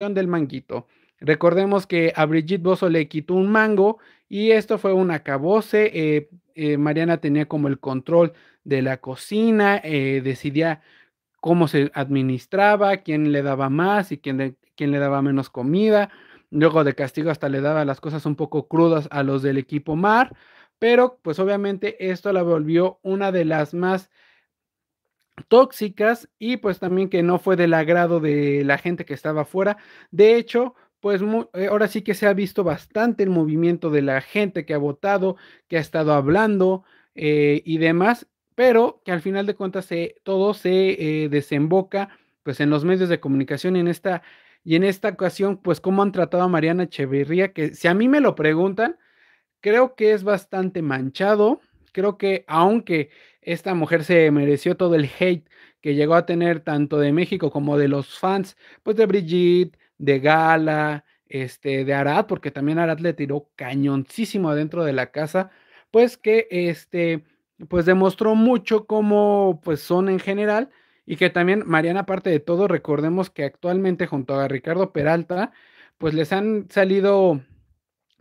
del manguito. Recordemos que a Brigitte Bosso le quitó un mango y esto fue un acabose. Eh, eh, Mariana tenía como el control de la cocina, eh, decidía cómo se administraba, quién le daba más y quién, quién le daba menos comida. Luego de castigo hasta le daba las cosas un poco crudas a los del equipo Mar, pero pues obviamente esto la volvió una de las más tóxicas y pues también que no fue del agrado de la gente que estaba afuera. De hecho, pues eh, ahora sí que se ha visto bastante el movimiento de la gente que ha votado, que ha estado hablando eh, y demás, pero que al final de cuentas se, todo se eh, desemboca pues en los medios de comunicación en esta y en esta ocasión pues cómo han tratado a Mariana Echeverría que si a mí me lo preguntan creo que es bastante manchado creo que aunque esta mujer se mereció todo el hate que llegó a tener tanto de México como de los fans, pues de Brigitte, de Gala, este, de Arad, porque también Arad le tiró cañoncísimo adentro de la casa, pues que este, pues demostró mucho cómo pues son en general y que también Mariana, aparte de todo, recordemos que actualmente junto a Ricardo Peralta, pues les han salido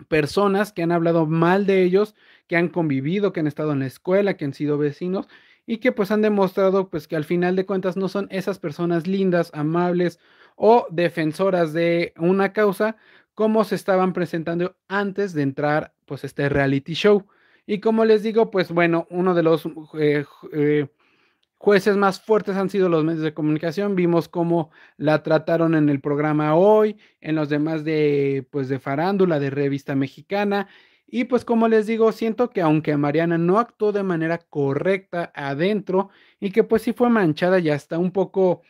personas que han hablado mal de ellos que han convivido, que han estado en la escuela, que han sido vecinos y que pues han demostrado pues que al final de cuentas no son esas personas lindas, amables o defensoras de una causa como se estaban presentando antes de entrar pues este reality show. Y como les digo, pues bueno, uno de los eh, eh, jueces más fuertes han sido los medios de comunicación. Vimos cómo la trataron en el programa hoy, en los demás de, pues, de farándula, de revista mexicana. Y pues como les digo, siento que aunque Mariana no actuó de manera correcta adentro y que pues sí fue manchada y hasta un poco,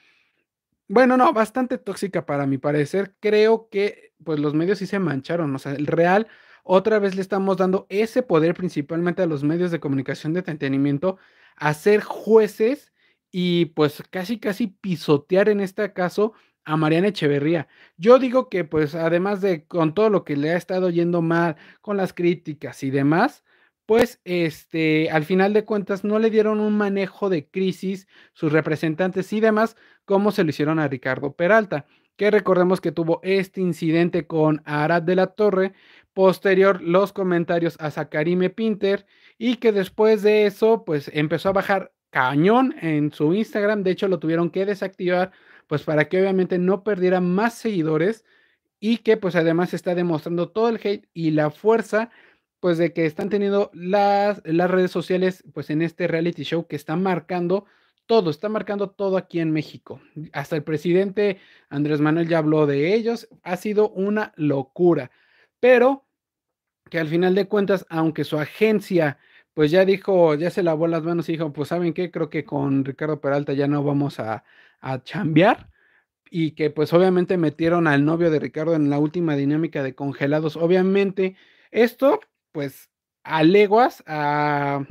bueno, no, bastante tóxica para mi parecer, creo que pues los medios sí se mancharon, o sea, el real, otra vez le estamos dando ese poder principalmente a los medios de comunicación de entretenimiento a ser jueces y pues casi casi pisotear en este caso a Mariana Echeverría. Yo digo que, pues, además de con todo lo que le ha estado yendo mal, con las críticas y demás, pues, este, al final de cuentas, no le dieron un manejo de crisis sus representantes y demás, como se lo hicieron a Ricardo Peralta, que recordemos que tuvo este incidente con Arad de la Torre, posterior los comentarios a Zacarime Pinter, y que después de eso, pues, empezó a bajar cañón en su Instagram, de hecho, lo tuvieron que desactivar pues para que obviamente no perdiera más seguidores y que pues además está demostrando todo el hate y la fuerza pues de que están teniendo las, las redes sociales pues en este reality show que está marcando todo, está marcando todo aquí en México. Hasta el presidente Andrés Manuel ya habló de ellos, ha sido una locura, pero que al final de cuentas, aunque su agencia pues ya dijo, ya se lavó las manos y dijo, pues saben qué, creo que con Ricardo Peralta ya no vamos a, a chambear y que pues obviamente metieron al novio de Ricardo en la última dinámica de congelados. Obviamente esto pues a leguas, a,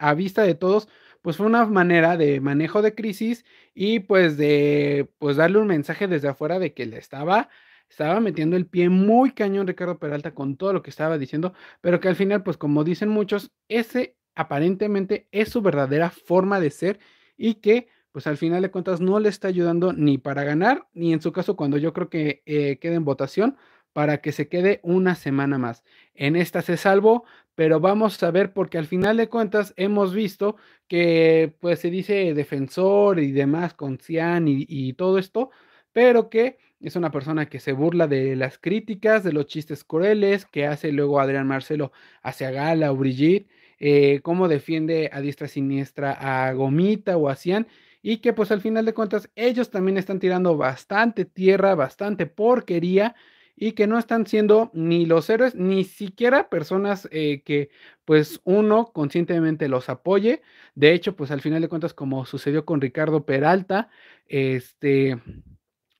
a, vista de todos, pues fue una manera de manejo de crisis y pues de pues darle un mensaje desde afuera de que le estaba estaba metiendo el pie muy cañón Ricardo Peralta con todo lo que estaba diciendo, pero que al final, pues como dicen muchos, ese aparentemente es su verdadera forma de ser y que pues al final de cuentas no le está ayudando ni para ganar, ni en su caso cuando yo creo que eh, quede en votación para que se quede una semana más. En esta se salvo, pero vamos a ver porque al final de cuentas hemos visto que pues se dice defensor y demás con Cian y todo esto, pero que es una persona que se burla de las críticas, de los chistes crueles que hace luego Adrián Marcelo hacia Gala o Brigitte, eh, cómo defiende a diestra siniestra a Gomita o a Cian, y que pues al final de cuentas ellos también están tirando bastante tierra, bastante porquería, y que no están siendo ni los héroes, ni siquiera personas eh, que pues uno conscientemente los apoye. De hecho, pues al final de cuentas, como sucedió con Ricardo Peralta, este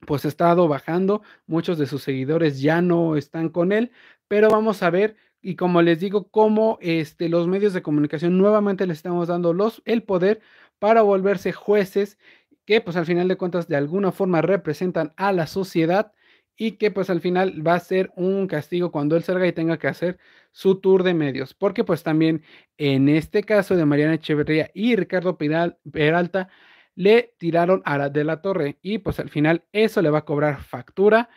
pues ha estado bajando, muchos de sus seguidores ya no están con él, pero vamos a ver y como les digo, cómo este, los medios de comunicación nuevamente le estamos dando los, el poder para volverse jueces que pues al final de cuentas de alguna forma representan a la sociedad y que pues al final va a ser un castigo cuando él salga y tenga que hacer su tour de medios, porque pues también en este caso de Mariana Echeverría y Ricardo Peralta, le tiraron a la de la Torre y pues al final eso le va a cobrar factura